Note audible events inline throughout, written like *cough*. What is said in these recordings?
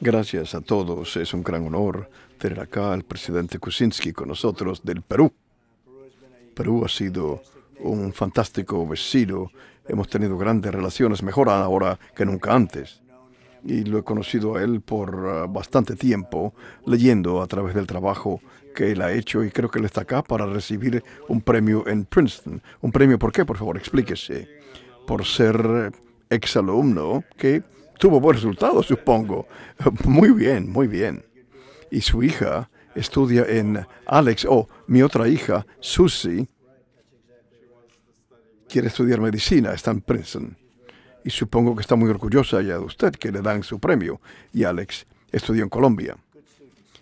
Gracias a todos. Es un gran honor tener acá al presidente Kuczynski con nosotros del Perú. Perú ha sido un fantástico vecino. Hemos tenido grandes relaciones, mejor ahora que nunca antes. Y lo he conocido a él por ah, bastante tiempo, leyendo a través del trabajo que él ha hecho y creo que él está acá para recibir un premio en Princeton. ¿Un premio por qué? Por favor, explíquese. Por ser eh, ex alumno que tuvo buen resultado, supongo. *laughs* Muy bien, muy bien. Y su hija estudia en Alex, o oh, mi otra hija, Susie, quiere estudiar medicina, está en Princeton. Y supongo que está muy orgullosa ya de usted, que le dan su premio. Y Alex estudió en Colombia.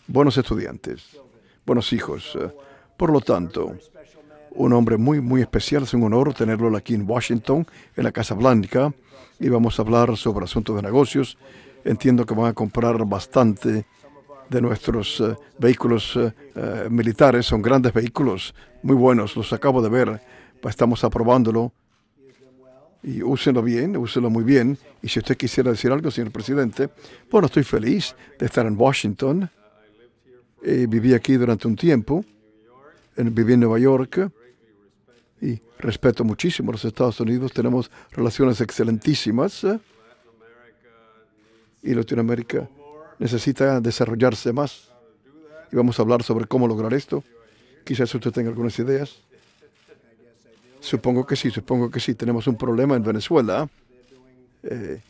Buenos estudiantes, buenos hijos. Eh. Por lo tanto, un hombre muy, muy especial. Es un honor tenerlo aquí en Washington, en la Casa Blanca. Y vamos a hablar sobre asuntos de negocios. Entiendo que van a comprar bastante de nuestros eh, vehículos eh, eh, militares. Son grandes vehículos, muy buenos. Los acabo de ver. Pues estamos aprobándolo. Y úsenlo bien, úsenlo muy bien. Y si usted quisiera decir algo, señor presidente, bueno, estoy feliz de estar en Washington. viví aquí durante un tiempo. viví en Nueva York y respeto muchísimo a los Estados Unidos, tenemos relaciones excelentísimas ¿eh? y Latinoamérica necesita desarrollarse más. Y vamos a hablar sobre cómo lograr esto. Quizás usted tenga algunas ideas. Supongo que sí, supongo que sí. Tenemos un problema en Venezuela. ¿eh? Eh,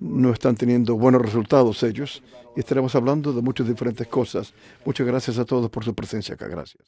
no están teniendo buenos resultados ellos. Y estaremos hablando de muchas diferentes cosas. Muchas gracias a todos por su presencia acá. Gracias.